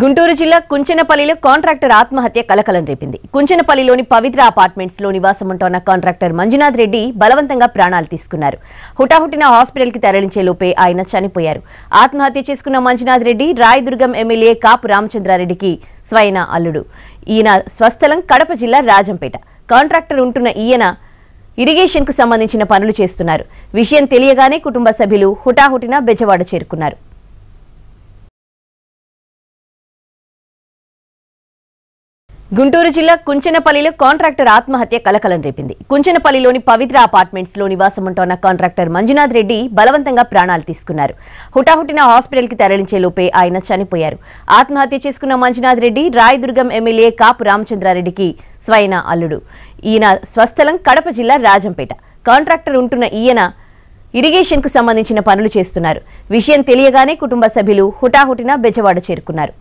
గుంటూరు జిల్లా కుంచెనపల్లిలో కాంట్రాక్టర్ ఆత్మహత్య కలకలం రేపింది కుంచెనపల్లిలోని పవిత్ర అపార్ట్మెంట్స్ లో నివాసం ఉంటున్న కాంట్రాక్టర్ మంజునాథ్ రెడ్డి బలవంతంగా ప్రాణాలు తీసుకున్నారు హుటాహుటిన హాస్పిటల్ కి తరలించే లోపే ఆయన చనిపోయారు ఆత్మహత్య చేసుకున్న మంజునాథ్ రెడ్డి రాయదుర్గం ఎమ్మెల్యే కాపు రామచంద్రారెడ్డికి స్వయన అల్లుడు ఈయన స్వస్థలం కడప జిల్లా రాజంపేట కాంట్రాక్టర్ ఉంటున్న ఈయన ఇరిగేషన్ కు సంబంధించిన పనులు చేస్తున్నారు విషయం తెలియగానే కుటుంబ సభ్యులు హుటాహుటిన బెజవాడ చేరుకున్నారు గుంటూరు జిల్లా కుంచెనపల్లిలో కాంట్రాక్టర్ ఆత్మహత్య కలకలం రేపింది కుంచెనపల్లిలోని పవిత్ర అపార్ట్మెంట్స్ లో నివాసముంటోన్న కాంట్రాక్టర్ మంజునాథ్ రెడ్డి బలవంతంగా ప్రాణాలు తీసుకున్నారు హుటాహుటిన హాస్పిటల్ కి తరలించే లోపే ఆయన చనిపోయారు ఆత్మహత్య చేసుకున్న మంజునాథ్ రెడ్డి రాయదుర్గం ఎమ్మెల్యే కాపు రామచంద్రారెడ్డికి స్వయన అల్లుడు ఈయన స్వస్థలం కడప జిల్లా రాజంపేట కాంట్రాక్టర్ ఉంటున్న ఈయన ఇరిగేషన్ కు సంబంధించిన పనులు చేస్తున్నారు విషయం తెలియగానే కుటుంబ సభ్యులు హుటాహుటిన బెజవాడ చేరుకున్నారు